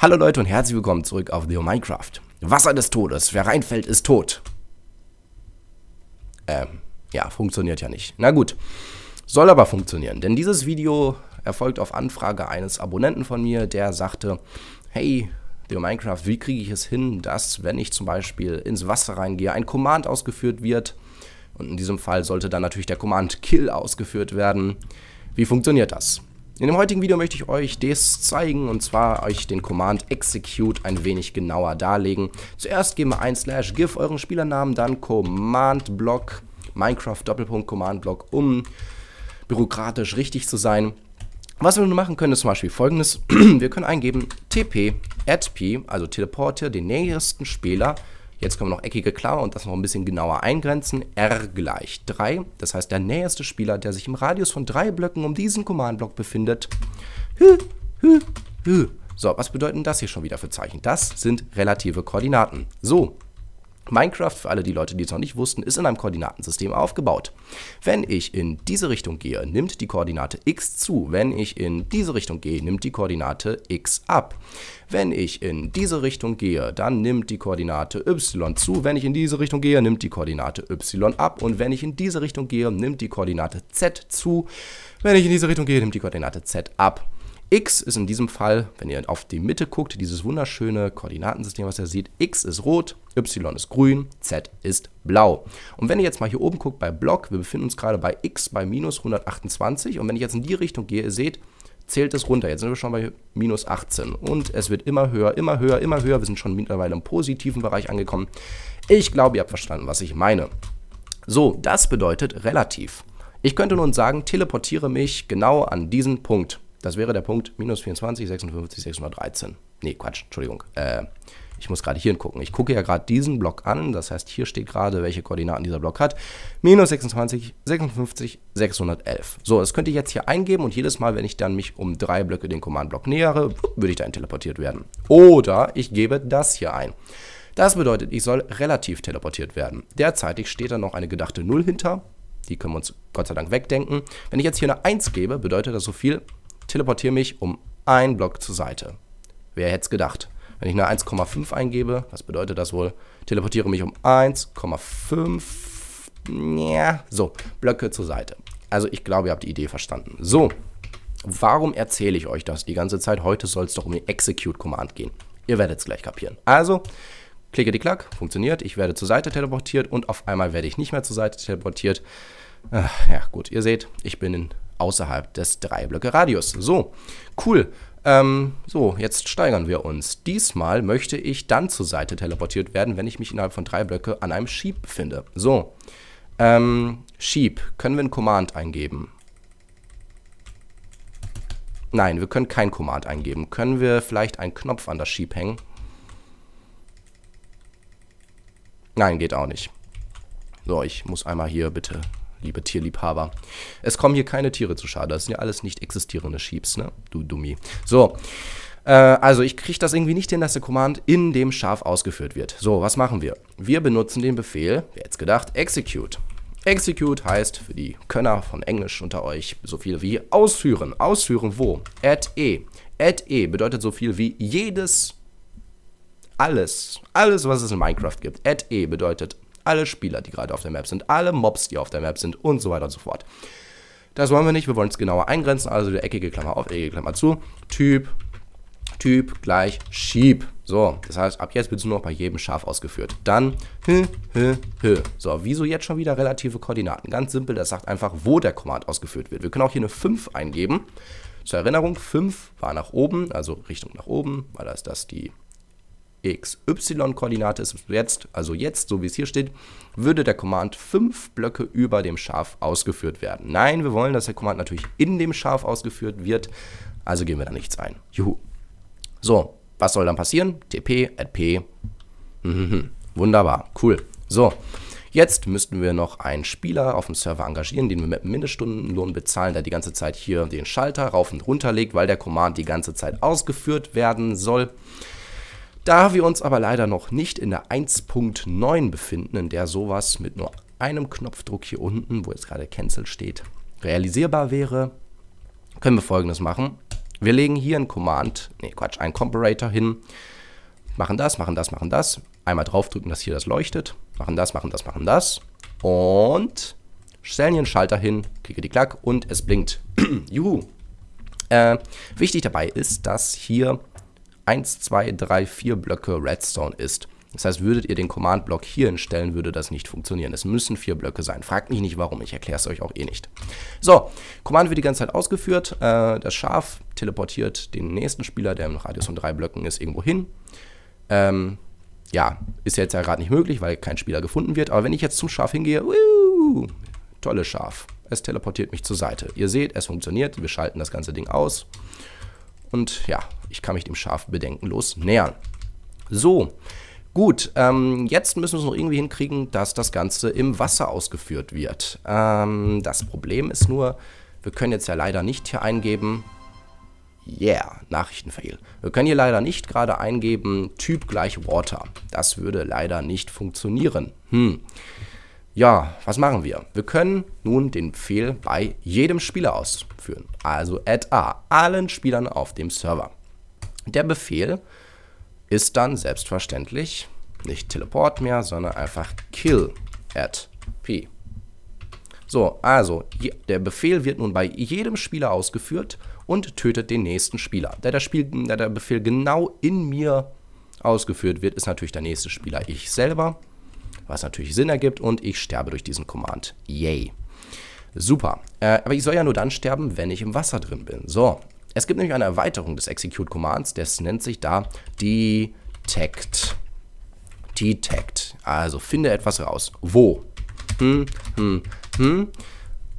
Hallo Leute und herzlich willkommen zurück auf Leo Minecraft. Wasser des Todes. Wer reinfällt, ist tot. Ähm, ja, funktioniert ja nicht. Na gut, soll aber funktionieren, denn dieses Video erfolgt auf Anfrage eines Abonnenten von mir, der sagte, hey, Leo Minecraft, wie kriege ich es hin, dass, wenn ich zum Beispiel ins Wasser reingehe, ein Command ausgeführt wird und in diesem Fall sollte dann natürlich der Command Kill ausgeführt werden. Wie funktioniert das? In dem heutigen Video möchte ich euch das zeigen und zwar euch den Command execute ein wenig genauer darlegen. Zuerst geben wir ein slash give euren Spielernamen, dann Command Block Minecraft Doppelpunkt Command Block, um bürokratisch richtig zu sein. Was wir nun machen können, ist zum Beispiel folgendes. wir können eingeben tp at p, also teleporte den nächsten Spieler Jetzt können wir noch eckige klar und das noch ein bisschen genauer eingrenzen. R gleich 3, das heißt der nächste Spieler, der sich im Radius von drei Blöcken um diesen Command-Block befindet. Hü, hü, hü. So, was bedeuten das hier schon wieder für Zeichen? Das sind relative Koordinaten. So, Minecraft, für alle die Leute, die es noch nicht wussten, ist in einem Koordinatensystem aufgebaut. Wenn ich in diese Richtung gehe, nimmt die Koordinate x zu. Wenn ich in diese Richtung gehe, nimmt die Koordinate x ab. Wenn ich in diese Richtung gehe, dann nimmt die Koordinate y zu. Wenn ich in diese Richtung gehe, nimmt die Koordinate y ab. Und wenn ich in diese Richtung gehe, nimmt die Koordinate z zu. Wenn ich in diese Richtung gehe, nimmt die Koordinate z ab. X ist in diesem Fall, wenn ihr auf die Mitte guckt, dieses wunderschöne Koordinatensystem, was ihr seht, X ist rot, Y ist grün, Z ist blau. Und wenn ihr jetzt mal hier oben guckt bei Block, wir befinden uns gerade bei X bei minus 128 und wenn ich jetzt in die Richtung gehe, ihr seht, zählt es runter. Jetzt sind wir schon bei minus 18 und es wird immer höher, immer höher, immer höher. Wir sind schon mittlerweile im positiven Bereich angekommen. Ich glaube, ihr habt verstanden, was ich meine. So, das bedeutet relativ. Ich könnte nun sagen, teleportiere mich genau an diesen Punkt. Das wäre der Punkt minus 24, 56, 613. Nee, Quatsch, Entschuldigung. Äh, ich muss gerade hier hingucken. Ich gucke ja gerade diesen Block an. Das heißt, hier steht gerade, welche Koordinaten dieser Block hat. Minus 26, 56, 611. So, das könnte ich jetzt hier eingeben und jedes Mal, wenn ich dann mich um drei Blöcke den Command-Block nähere, würde ich dahin teleportiert werden. Oder ich gebe das hier ein. Das bedeutet, ich soll relativ teleportiert werden. Derzeitig steht da noch eine gedachte Null hinter. Die können wir uns Gott sei Dank wegdenken. Wenn ich jetzt hier eine 1 gebe, bedeutet das so viel, teleportiere mich um einen Block zur Seite. Wer hätte es gedacht? Wenn ich eine 1,5 eingebe, was bedeutet das wohl? Teleportiere mich um 1,5. Ja, so, Blöcke zur Seite. Also ich glaube, ihr habt die Idee verstanden. So, warum erzähle ich euch das die ganze Zeit? Heute soll es doch um den Execute-Command gehen. Ihr werdet es gleich kapieren. Also, klicke die Klack, funktioniert. Ich werde zur Seite teleportiert und auf einmal werde ich nicht mehr zur Seite teleportiert. ja, gut, ihr seht, ich bin in außerhalb des Drei-Blöcke-Radius. So, cool. Ähm, so, jetzt steigern wir uns. Diesmal möchte ich dann zur Seite teleportiert werden, wenn ich mich innerhalb von drei Blöcke an einem Sheep befinde. So, ähm, Sheep, können wir ein Command eingeben? Nein, wir können kein Command eingeben. Können wir vielleicht einen Knopf an das Sheep hängen? Nein, geht auch nicht. So, ich muss einmal hier bitte liebe Tierliebhaber. Es kommen hier keine Tiere zu Schaden. Das sind ja alles nicht existierende Sheeps, ne? Du Dummi. So. Äh, also ich kriege das irgendwie nicht hin, dass der Command in dem Schaf ausgeführt wird. So, was machen wir? Wir benutzen den Befehl, wer jetzt gedacht, execute. Execute heißt für die Könner von Englisch unter euch so viel wie ausführen. Ausführen wo? At e. At e bedeutet so viel wie jedes, alles, alles, was es in Minecraft gibt. At e bedeutet alle Spieler, die gerade auf der Map sind, alle Mobs, die auf der Map sind und so weiter und so fort. Das wollen wir nicht, wir wollen es genauer eingrenzen, also der eckige Klammer auf, eckige Klammer zu, Typ, Typ gleich Sheep. So, das heißt, ab jetzt wird es nur noch bei jedem Schaf ausgeführt. Dann hü, hü, hü. So, wieso jetzt schon wieder relative Koordinaten? Ganz simpel, das sagt einfach, wo der Command ausgeführt wird. Wir können auch hier eine 5 eingeben. Zur Erinnerung, 5 war nach oben, also Richtung nach oben, weil da ist das die XY-Koordinate ist jetzt, also jetzt, so wie es hier steht, würde der Command fünf Blöcke über dem Schaf ausgeführt werden. Nein, wir wollen, dass der Command natürlich in dem Schaf ausgeführt wird, also geben wir da nichts ein. Juhu. So, was soll dann passieren? TP, at P. Mhm, wunderbar, cool. So, Jetzt müssten wir noch einen Spieler auf dem Server engagieren, den wir mit Mindeststundenlohn bezahlen, der die ganze Zeit hier den Schalter rauf und runter legt, weil der Command die ganze Zeit ausgeführt werden soll. Da wir uns aber leider noch nicht in der 1.9 befinden, in der sowas mit nur einem Knopfdruck hier unten, wo jetzt gerade Cancel steht, realisierbar wäre, können wir folgendes machen. Wir legen hier ein Command, nee Quatsch, ein Comparator hin, machen das, machen das, machen das, einmal draufdrücken, dass hier das leuchtet, machen das, machen das, machen das und stellen hier einen Schalter hin, klicke die Klack und es blinkt. Juhu! Äh, wichtig dabei ist, dass hier 1, 2, 3, 4 Blöcke Redstone ist. Das heißt, würdet ihr den Command-Block hier hinstellen, würde das nicht funktionieren. Es müssen vier Blöcke sein. Fragt mich nicht, warum. Ich erkläre es euch auch eh nicht. So, Command wird die ganze Zeit ausgeführt. Äh, das Schaf teleportiert den nächsten Spieler, der im Radius von drei Blöcken ist, irgendwo hin. Ähm, ja, ist jetzt ja gerade nicht möglich, weil kein Spieler gefunden wird. Aber wenn ich jetzt zum Schaf hingehe, wuh, tolles Schaf. Es teleportiert mich zur Seite. Ihr seht, es funktioniert. Wir schalten das ganze Ding aus. Und ja, ich kann mich dem Schaf bedenkenlos nähern. So, gut, ähm, jetzt müssen wir es noch irgendwie hinkriegen, dass das Ganze im Wasser ausgeführt wird. Ähm, das Problem ist nur, wir können jetzt ja leider nicht hier eingeben, Yeah, Nachrichtenfail. Wir können hier leider nicht gerade eingeben, Typ gleich Water. Das würde leider nicht funktionieren. Hm. Ja, was machen wir? Wir können nun den Befehl bei jedem Spieler ausführen, also add a, allen Spielern auf dem Server. Der Befehl ist dann selbstverständlich nicht teleport mehr, sondern einfach kill at p. So, also der Befehl wird nun bei jedem Spieler ausgeführt und tötet den nächsten Spieler. Da der, Spiel, da der Befehl genau in mir ausgeführt wird, ist natürlich der nächste Spieler ich selber was natürlich Sinn ergibt und ich sterbe durch diesen Command. Yay. Super. Äh, aber ich soll ja nur dann sterben, wenn ich im Wasser drin bin. So, es gibt nämlich eine Erweiterung des Execute Commands, das nennt sich da Detect. Detect. Also finde etwas raus. Wo? Hm, hm, hm.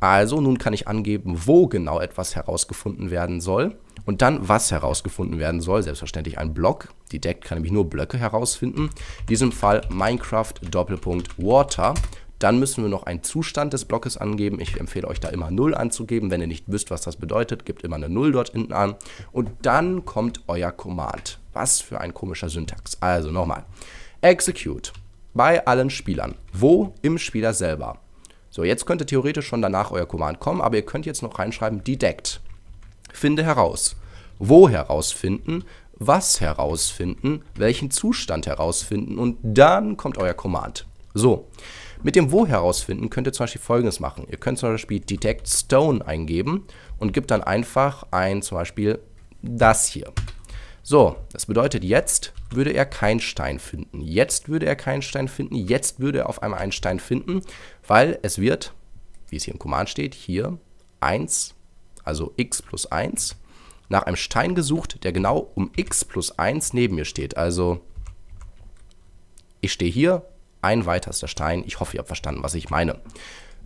Also nun kann ich angeben, wo genau etwas herausgefunden werden soll und dann was herausgefunden werden soll. Selbstverständlich ein Block die Deck kann nämlich nur Blöcke herausfinden. In diesem Fall Minecraft Doppelpunkt Water. Dann müssen wir noch einen Zustand des Blockes angeben. Ich empfehle euch da immer 0 anzugeben. Wenn ihr nicht wisst, was das bedeutet, gebt immer eine 0 dort hinten an. Und dann kommt euer Command. Was für ein komischer Syntax. Also nochmal. Execute. Bei allen Spielern. Wo? Im Spieler selber. So, jetzt könnte theoretisch schon danach euer Command kommen, aber ihr könnt jetzt noch reinschreiben Detect. Finde heraus. Wo herausfinden? was herausfinden, welchen Zustand herausfinden und dann kommt euer Command. So, mit dem Wo herausfinden könnt ihr zum Beispiel folgendes machen. Ihr könnt zum Beispiel Detect Stone eingeben und gibt dann einfach ein zum Beispiel das hier. So, das bedeutet, jetzt würde er keinen Stein finden. Jetzt würde er keinen Stein finden. Jetzt würde er auf einmal einen Stein finden, weil es wird, wie es hier im Command steht, hier 1, also x plus 1 nach einem Stein gesucht, der genau um x plus 1 neben mir steht. Also ich stehe hier, ein weiterster Stein. Ich hoffe, ihr habt verstanden, was ich meine.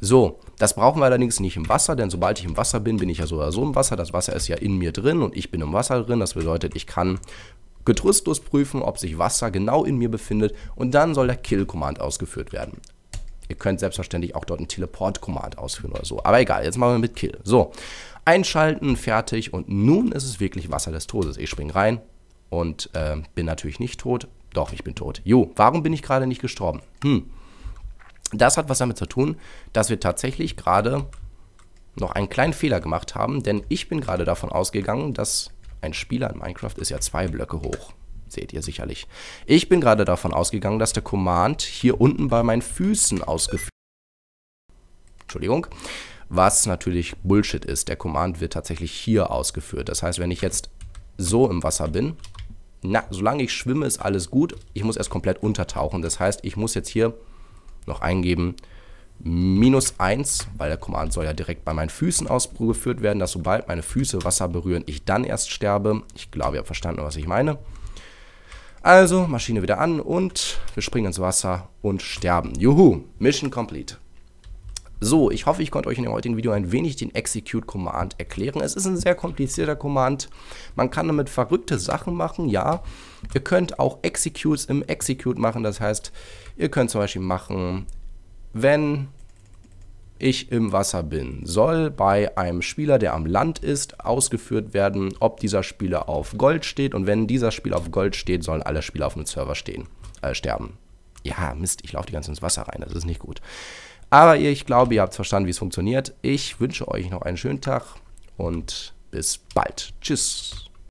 So, das brauchen wir allerdings nicht im Wasser, denn sobald ich im Wasser bin, bin ich ja so oder so im Wasser. Das Wasser ist ja in mir drin und ich bin im Wasser drin. Das bedeutet, ich kann getröstlos prüfen, ob sich Wasser genau in mir befindet und dann soll der Kill-Command ausgeführt werden. Ihr könnt selbstverständlich auch dort einen Teleport-Command ausführen oder so. Aber egal, jetzt machen wir mit Kill. So, einschalten, fertig und nun ist es wirklich Wasser des Todes. Ich spring rein und äh, bin natürlich nicht tot. Doch, ich bin tot. Jo, warum bin ich gerade nicht gestorben? Hm. Das hat was damit zu tun, dass wir tatsächlich gerade noch einen kleinen Fehler gemacht haben, denn ich bin gerade davon ausgegangen, dass ein Spieler in Minecraft ist ja zwei Blöcke hoch. Seht ihr sicherlich. Ich bin gerade davon ausgegangen, dass der Command hier unten bei meinen Füßen ausgeführt Entschuldigung was natürlich Bullshit ist. Der Command wird tatsächlich hier ausgeführt. Das heißt, wenn ich jetzt so im Wasser bin, na, solange ich schwimme, ist alles gut. Ich muss erst komplett untertauchen. Das heißt, ich muss jetzt hier noch eingeben, minus 1, weil der Command soll ja direkt bei meinen Füßen ausgeführt werden, dass sobald meine Füße Wasser berühren, ich dann erst sterbe. Ich glaube, ihr habt verstanden, was ich meine. Also, Maschine wieder an und wir springen ins Wasser und sterben. Juhu, Mission complete. So, ich hoffe, ich konnte euch in dem heutigen Video ein wenig den Execute-Command erklären. Es ist ein sehr komplizierter Command. Man kann damit verrückte Sachen machen, ja. Ihr könnt auch Executes im Execute machen. Das heißt, ihr könnt zum Beispiel machen, wenn ich im Wasser bin, soll bei einem Spieler, der am Land ist, ausgeführt werden, ob dieser Spieler auf Gold steht. Und wenn dieser Spieler auf Gold steht, sollen alle Spieler auf dem Server stehen, äh, sterben. Ja, Mist, ich laufe die ganze ins Wasser rein. Das ist nicht gut. Aber ich glaube, ihr habt verstanden, wie es funktioniert. Ich wünsche euch noch einen schönen Tag und bis bald. Tschüss.